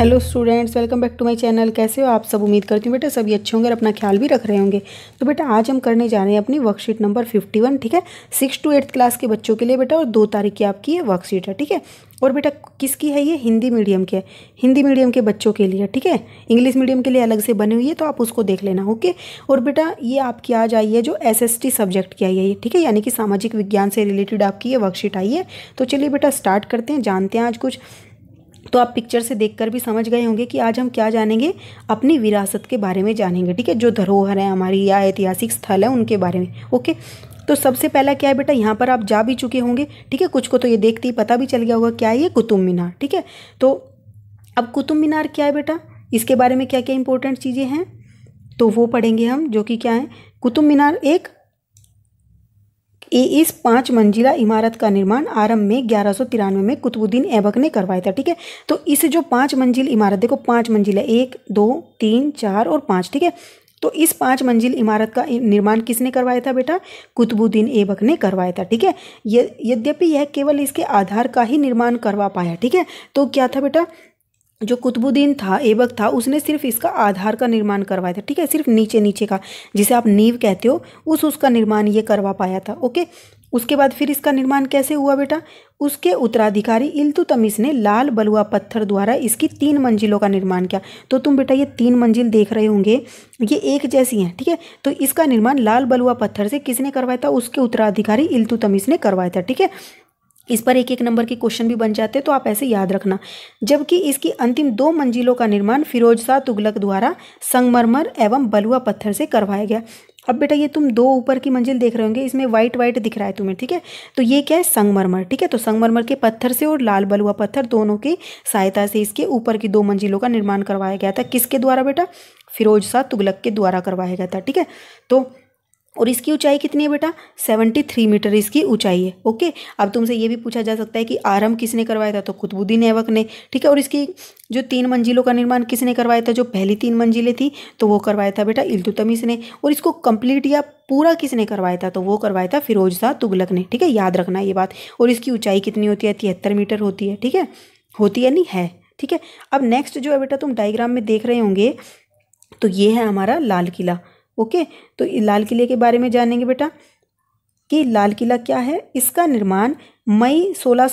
hello students welcome back to my channel कैसे हो आप सब उम्मीद करती हूँ बेटा सभी अच्छे होंगे और अपना ख्याल भी रख रहे होंगे तो बेटा आज हम करने जा रहे हैं अपनी वर्कशीट नंबर 51 ठीक है सिक्स टू एट्थ क्लास के बच्चों के लिए बेटा और दो तारीख की आपकी ये वर्कशीट है ठीक है और बेटा किसकी है ये हिंदी मीडियम की है हिंदी मीडियम के बच्चों के लिए ठीक है इंग्लिश मीडियम के लिए अलग से बनी हुई है तो आप उसको देख लेना ओके और बेटा ये आपकी आज आई है जो एसएसटी सब्जेक्ट की आई है ये ठीक है यानी कि सामाजिक विज्ञान से रिलेटेड आपकी ये वर्कशीट आई है तो चलिए बेटा स्टार्ट करते हैं जानते हैं आज कुछ तो आप पिक्चर से देखकर भी समझ गए होंगे कि आज हम क्या जानेंगे अपनी विरासत के बारे में जानेंगे ठीक है जो धरोहर है हमारी या ऐतिहासिक स्थल है उनके बारे में ओके तो सबसे पहला क्या है बेटा यहाँ पर आप जा भी चुके होंगे ठीक है कुछ को तो ये देखते ही पता भी चल गया होगा क्या है ये कुतुब मीनार ठीक है तो अब कुतुब मीनार क्या है बेटा इसके बारे में क्या क्या इंपॉर्टेंट चीज़ें हैं तो वो पढ़ेंगे हम जो कि क्या है कुतुब मीनार एक इस पाँच मंजिला इमारत का निर्माण आरंभ में ग्यारह सौ तिरानवे में कुतुबुद्दीन ऐबक ने करवाया था ठीक है तो इस जो पाँच मंजिल इमारत देखो पाँच मंजिला एक दो तीन चार और पाँच ठीक है तो इस पाँच मंजिल इमारत का निर्माण किसने करवाया था बेटा कुतुबुद्दीन ऐबक ने करवाया था ठीक है यद्यपि यह केवल इसके आधार का ही निर्माण करवा पाया ठीक है तो क्या था बेटा जो कुतुबुद्दीन था एबक था उसने सिर्फ इसका आधार का निर्माण करवाया था ठीक है सिर्फ नीचे नीचे का जिसे आप नींव कहते हो उस उसका निर्माण ये करवा पाया था ओके उसके बाद फिर इसका निर्माण कैसे हुआ बेटा उसके उत्तराधिकारी इल्तुतमिश ने लाल बलुआ पत्थर द्वारा इसकी तीन मंजिलों का निर्माण किया तो तुम बेटा ये तीन मंजिल देख रहे होंगे ये एक जैसी हैं ठीक है तो इसका निर्माण लाल बलुआ पत्थर से किसने करवाया था उसके उत्तराधिकारी इल्तुतमिश ने करवाया था ठीक है इस पर एक एक नंबर के क्वेश्चन भी बन जाते हैं तो आप ऐसे याद रखना जबकि इसकी अंतिम दो मंजिलों का निर्माण फिरोज शाह तुगलक द्वारा संगमरमर एवं बलुआ पत्थर से करवाया गया अब बेटा ये तुम दो ऊपर की मंजिल देख रहे होंगे इसमें व्हाइट व्हाइट दिख रहा है तुम्हें ठीक है तो ये क्या है संगमरमर ठीक है तो संगमरमर के पत्थर से और लाल बलुआ पत्थर दोनों की सहायता से इसके ऊपर की दो मंजिलों का निर्माण करवाया गया था किसके द्वारा बेटा फिरोज शाह तुगलक के द्वारा करवाया गया था ठीक है तो और इसकी ऊंचाई कितनी है बेटा 73 मीटर इसकी ऊंचाई है ओके अब तुमसे ये भी पूछा जा सकता है कि आरंभ किसने करवाया था तो कुतुबुद्दीन ऐबक ने ठीक है और इसकी जो तीन मंजिलों का निर्माण किसने करवाया था जो पहली तीन मंजिलें थी तो वो करवाया था बेटा इल्तुतमिश ने और इसको कंप्लीट या पूरा किसने करवाया था तो वो करवाया था फिरोज शाह तुगलक ने ठीक है याद रखना ये बात और इसकी ऊंचाई कितनी होती है तिहत्तर मीटर होती है ठीक है होती है नहीं है ठीक है अब नेक्स्ट जो है बेटा तुम डायग्राम में देख रहे होंगे तो ये है हमारा लाल किला ओके तो लाल किले के बारे में जानेंगे बेटा कि लाल किला क्या है इसका निर्माण मई सोलह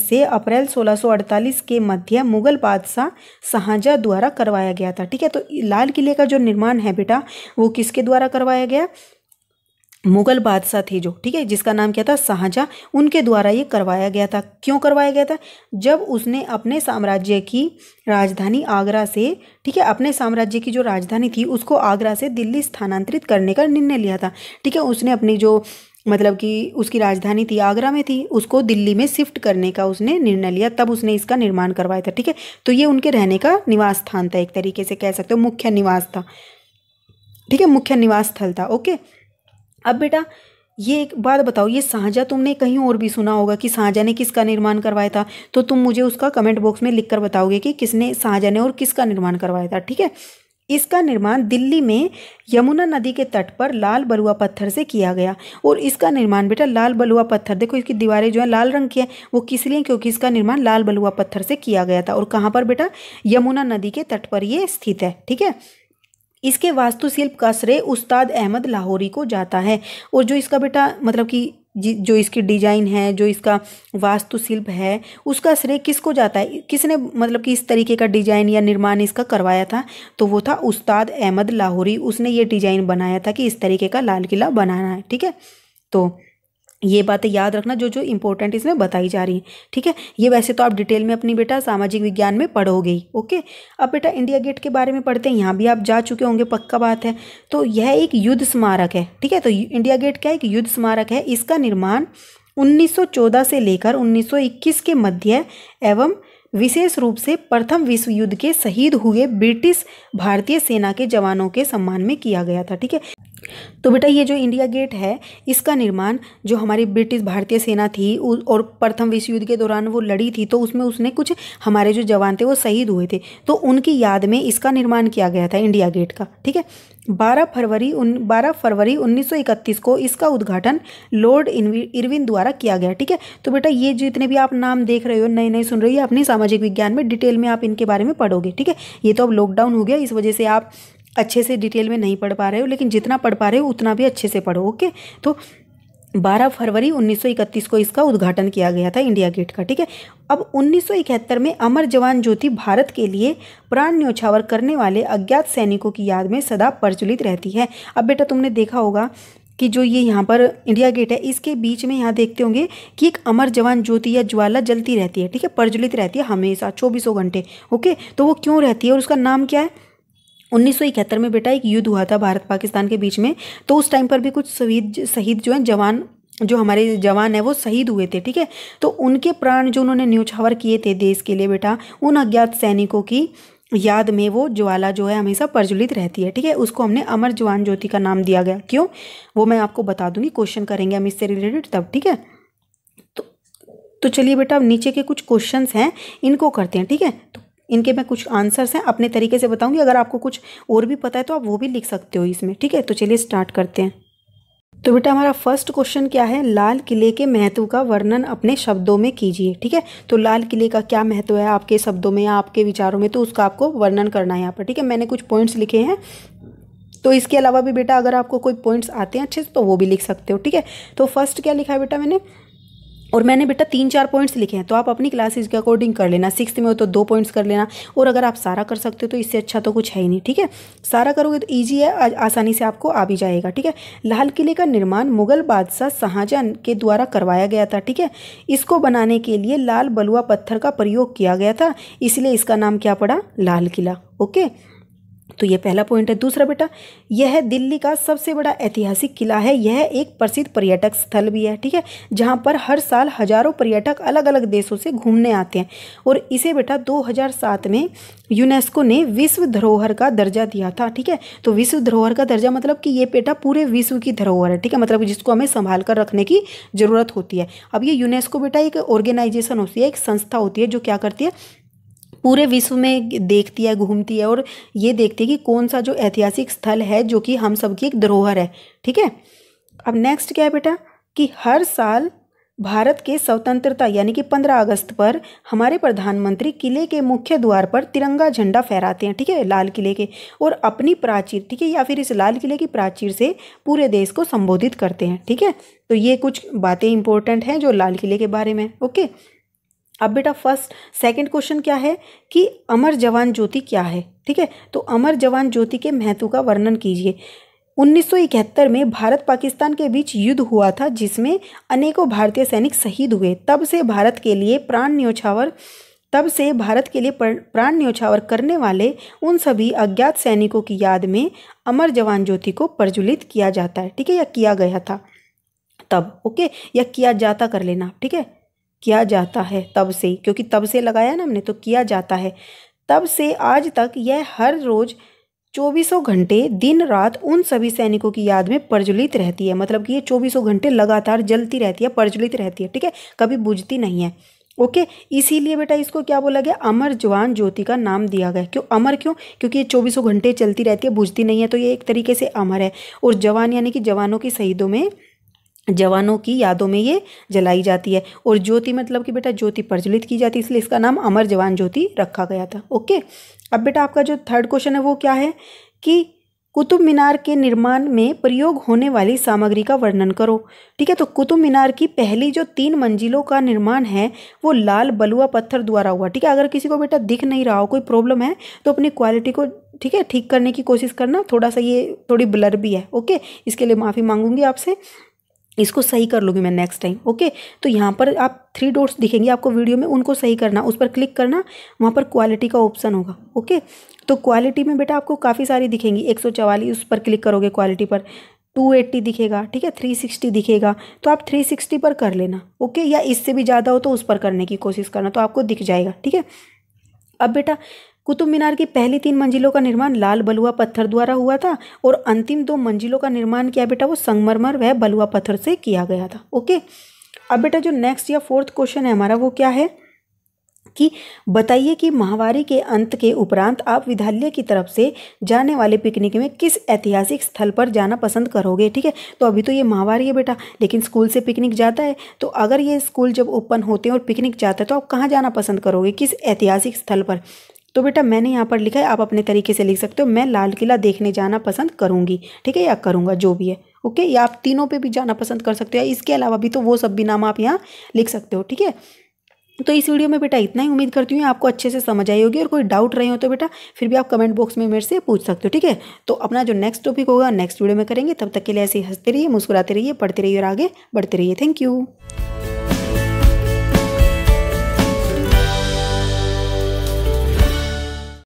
से अप्रैल 1648 के मध्य मुगल बादशाह शाहजहाँ द्वारा करवाया गया था ठीक है तो लाल किले का जो निर्माण है बेटा वो किसके द्वारा करवाया गया मुगल बादशाह थे जो ठीक है जिसका नाम क्या था शाहजहाँ उनके द्वारा ये करवाया गया था क्यों करवाया गया था जब उसने अपने साम्राज्य की राजधानी आगरा से ठीक है अपने साम्राज्य की जो राजधानी थी उसको आगरा से दिल्ली स्थानांतरित करने का निर्णय लिया था ठीक है उसने अपनी जो मतलब कि उसकी राजधानी थी आगरा में थी उसको दिल्ली में शिफ्ट करने का उसने निर्णय लिया तब उसने इसका निर्माण करवाया था ठीक है तो ये उनके रहने का निवास स्थान था एक तरीके से कह सकते हो मुख्य निवास था ठीक है मुख्य निवास स्थल था ओके अब बेटा ये एक बात बताओ ये साझा तुमने कहीं और भी सुना होगा कि साझा ने किसका निर्माण करवाया था तो तुम मुझे उसका कमेंट बॉक्स में लिख कर बताओगे कि किसने साझा ने और किसका निर्माण करवाया था ठीक है इसका निर्माण दिल्ली में यमुना नदी के तट पर लाल बलुआ पत्थर से किया गया और इसका निर्माण बेटा लाल बलुआ पत्थर देखो इसकी दीवारें जो है लाल रंग की है वो किस लिए क्योंकि इसका निर्माण लाल बलुआ पत्थर से किया गया था और कहाँ पर बेटा यमुना नदी के तट पर ये स्थित है ठीक है इसके वास्तुशिल्प का श्रेय उस्ताद अहमद लाहौरी को जाता है और जो इसका बेटा मतलब कि जो इसकी डिजाइन है जो इसका वास्तुशिल्प है उसका श्रेय किसको जाता है किसने मतलब कि इस तरीके का डिजाइन या निर्माण इसका करवाया था तो वो था उस्ताद अहमद लाहौरी उसने ये डिजाइन बनाया था कि इस तरीके का लाल किला बनाना है ठीक है तो ये बातें याद रखना जो जो इम्पोर्टेंट इसमें बताई जा रही है ठीक है ये वैसे तो आप डिटेल में अपनी बेटा सामाजिक विज्ञान में पढ़ोगे ही ओके अब बेटा इंडिया गेट के बारे में पढ़ते हैं यहाँ भी आप जा चुके होंगे पक्का बात है तो यह एक युद्ध स्मारक है ठीक है तो इंडिया गेट क्या एक युद्ध स्मारक है इसका निर्माण 1914 से लेकर 1921 के मध्य एवं विशेष रूप से प्रथम विश्व युद्ध के शहीद हुए ब्रिटिश भारतीय सेना के जवानों के सम्मान में किया गया था ठीक है तो बेटा ये जो इंडिया गेट है इसका निर्माण जो हमारी ब्रिटिश भारतीय सेना थी और प्रथम विश्व युद्ध के दौरान वो लड़ी थी तो उसमें उसने कुछ हमारे जो जवान थे वो शहीद हुए थे तो उनकी याद में इसका निर्माण किया गया था इंडिया गेट का ठीक है 12 फरवरी उन बारह फरवरी 1931 को इसका उद्घाटन लॉर्ड इरविन द्वारा किया गया ठीक है तो बेटा ये जितने भी आप नाम देख रहे हो नए नए सुन रही है अपने सामाजिक विज्ञान में डिटेल में आप इनके बारे में पढ़ोगे ठीक है ये तो अब लॉकडाउन हो गया इस वजह से आप अच्छे से डिटेल में नहीं पढ़ पा रहे हो लेकिन जितना पढ़ पा रहे हो उतना भी अच्छे से पढ़ो ओके तो 12 फरवरी 1931 को इसका उद्घाटन किया गया था इंडिया गेट का ठीक है अब 1971 में अमर जवान ज्योति भारत के लिए प्राण न्योछावर करने वाले अज्ञात सैनिकों की याद में सदा प्रचलित रहती है अब बेटा तुमने देखा होगा कि जो ये यहाँ पर इंडिया गेट है इसके बीच में यहाँ देखते होंगे कि एक अमर जवान ज्योति या ज्वाला जलती रहती है ठीक है प्रज्वलित रहती है हमेशा चौबीसों घंटे ओके तो वो क्यों रहती है और उसका नाम क्या है 1971 में बेटा एक युद्ध हुआ था भारत पाकिस्तान के बीच में तो उस टाइम पर भी कुछ शहीद शहीद जो हैं जवान जो हमारे जवान हैं वो शहीद हुए थे ठीक है तो उनके प्राण जो उन्होंने न्यौछावर किए थे देश के लिए बेटा उन अज्ञात सैनिकों की याद में वो ज्वाला जो है हमेशा प्रज्वलित रहती है ठीक है उसको हमने अमर जवान ज्योति का नाम दिया गया क्यों वो मैं आपको बता दूंगी क्वेश्चन करेंगे हम इससे रिलेटेड तब ठीक है तो तो चलिए बेटा अब नीचे के कुछ क्वेश्चंस हैं इनको करते हैं ठीक है तो इनके मैं कुछ आंसर्स हैं अपने तरीके से बताऊंगी अगर आपको कुछ और भी पता है तो आप वो भी लिख सकते हो इसमें ठीक है तो चलिए स्टार्ट करते हैं तो बेटा हमारा फर्स्ट क्वेश्चन क्या है लाल किले के महत्व का वर्णन अपने शब्दों में कीजिए ठीक है तो लाल किले का क्या महत्व है आपके शब्दों में या आपके विचारों में तो उसका आपको वर्णन करना है यहाँ पर ठीक है मैंने कुछ पॉइंट्स लिखे हैं तो इसके अलावा भी बेटा अगर आपको कोई पॉइंट्स आते हैं अच्छे से तो वो भी लिख सकते हो ठीक है तो फर्स्ट क्या लिखा है बेटा मैंने और मैंने बेटा तीन चार पॉइंट्स लिखे हैं तो आप अपनी क्लासेस के अकॉर्डिंग कर लेना सिक्स में हो तो दो पॉइंट्स कर लेना और अगर आप सारा कर सकते हो तो इससे अच्छा तो कुछ है ही नहीं ठीक है सारा करोगे तो ईजी है आसानी से आपको आ भी जाएगा ठीक है लाल किले का निर्माण मुगल बादशाह शाहजहां के द्वारा करवाया गया था ठीक है इसको बनाने के लिए लाल बलुआ पत्थर का प्रयोग किया गया था इसलिए इसका नाम क्या पड़ा लाल किला ओके तो यह पहला पॉइंट है दूसरा बेटा यह दिल्ली का सबसे बड़ा ऐतिहासिक किला है यह एक प्रसिद्ध पर्यटक स्थल भी है ठीक है जहाँ पर हर साल हजारों पर्यटक अलग अलग देशों से घूमने आते हैं और इसे बेटा 2007 में यूनेस्को ने विश्व धरोहर का दर्जा दिया था ठीक है तो विश्व धरोहर का दर्जा मतलब कि ये बेटा पूरे विश्व की धरोहर है ठीक है मतलब जिसको हमें संभाल कर रखने की ज़रूरत होती है अब ये यूनेस्को बेटा एक ऑर्गेनाइजेशन होती है एक संस्था होती है जो क्या करती है पूरे विश्व में देखती है घूमती है और ये देखती है कि कौन सा जो ऐतिहासिक स्थल है जो कि हम सबकी एक धरोहर है ठीक है अब नेक्स्ट क्या है बेटा कि हर साल भारत के स्वतंत्रता यानी कि 15 अगस्त पर हमारे प्रधानमंत्री किले के मुख्य द्वार पर तिरंगा झंडा फहराते हैं ठीक है लाल किले के और अपनी प्राचीर ठीक है या फिर इस लाल किले की प्राचीर से पूरे देश को संबोधित करते हैं ठीक है तो ये कुछ बातें इंपॉर्टेंट हैं जो लाल किले के बारे में ओके अब बेटा फर्स्ट सेकंड क्वेश्चन क्या है कि अमर जवान ज्योति क्या है ठीक है तो अमर जवान ज्योति के महत्व का वर्णन कीजिए 1971 में भारत पाकिस्तान के बीच युद्ध हुआ था जिसमें अनेकों भारतीय सैनिक शहीद हुए तब से भारत के लिए प्राण न्योछावर तब से भारत के लिए प्राण न्योछावर करने वाले उन सभी अज्ञात सैनिकों की याद में अमर जवान ज्योति को प्रज्वलित किया जाता है ठीक है या किया गया था तब ओके या किया जाता कर लेना ठीक है किया जाता है तब से क्योंकि तब से लगाया ना हमने तो किया जाता है तब से आज तक यह हर रोज़ चौबीसों घंटे दिन रात उन सभी सैनिकों की याद में प्रज्वलित रहती है मतलब कि ये चौबीसों घंटे लगातार जलती रहती है प्रज्वलित रहती है ठीक है कभी बुझती नहीं है ओके इसीलिए बेटा इसको क्या बोला गया अमर जवान ज्योति का नाम दिया गया क्यों अमर क्यों क्योंकि ये चौबीसों घंटे चलती रहती है बुझती नहीं है तो ये एक तरीके से अमर है और जवान यानी कि जवानों की शहीदों में जवानों की यादों में ये जलाई जाती है और ज्योति मतलब कि बेटा ज्योति प्रज्वलित की जाती है इसलिए इसका नाम अमर जवान ज्योति रखा गया था ओके अब बेटा आपका जो थर्ड क्वेश्चन है वो क्या है कि कुतुब मीनार के निर्माण में प्रयोग होने वाली सामग्री का वर्णन करो ठीक है तो कुतुब मीनार की पहली जो तीन मंजिलों का निर्माण है वो लाल बलुआ पत्थर द्वारा हुआ ठीक है अगर किसी को बेटा दिख नहीं रहा हो कोई प्रॉब्लम है तो अपनी क्वालिटी को ठीक है ठीक करने की कोशिश करना थोड़ा सा ये थोड़ी ब्लर भी है ओके इसके लिए माफ़ी मांगूंगी आपसे इसको सही कर लूँगी मैं नेक्स्ट टाइम ओके तो यहाँ पर आप थ्री डोट्स दिखेंगे आपको वीडियो में उनको सही करना उस पर क्लिक करना वहाँ पर क्वालिटी का ऑप्शन होगा ओके तो क्वालिटी में बेटा आपको काफ़ी सारी दिखेंगी एक सौ चवालीस उस पर क्लिक करोगे क्वालिटी पर टू एट्टी दिखेगा ठीक है थ्री सिक्सटी दिखेगा तो आप थ्री सिक्सटी पर कर लेना ओके या इससे भी ज़्यादा हो तो उस पर करने की कोशिश करना तो आपको दिख जाएगा ठीक है अब बेटा कुतुब मीनार की पहली तीन मंजिलों का निर्माण लाल बलुआ पत्थर द्वारा हुआ था और अंतिम दो मंजिलों का निर्माण किया बेटा वो संगमरमर वह बलुआ पत्थर से किया गया था ओके अब बेटा जो नेक्स्ट या फोर्थ क्वेश्चन है हमारा वो क्या है कि बताइए कि महावारी के अंत के उपरांत आप विद्यालय की तरफ से जाने वाले पिकनिक में किस ऐतिहासिक स्थल पर जाना पसंद करोगे ठीक है तो अभी तो ये महावारी है बेटा लेकिन स्कूल से पिकनिक जाता है तो अगर ये स्कूल जब ओपन होते हैं और पिकनिक जाता है तो आप कहाँ जाना पसंद करोगे किस ऐतिहासिक स्थल पर तो बेटा मैंने यहाँ पर लिखा है आप अपने तरीके से लिख सकते हो मैं लाल किला देखने जाना पसंद करूँगी ठीक है या करूँगा जो भी है ओके या आप तीनों पे भी जाना पसंद कर सकते हो या इसके अलावा भी तो वो सब भी नाम आप यहाँ लिख सकते हो ठीक है तो इस वीडियो में बेटा इतना ही उम्मीद करती हूँ आपको अच्छे से समझ आई होगी और कोई डाउट रहे हो तो बेटा फिर भी आप कमेंट बॉक्स में मेरे से पूछ सकते हो ठीक है तो अपना जो नेक्स्ट टॉपिक होगा नेक्स्ट वीडियो में करेंगे तब तक के लिए ऐसे हंसते रहिए मुस्कुराते रहिए पढ़ते रहिए और आगे बढ़ते रहिए थैंक यू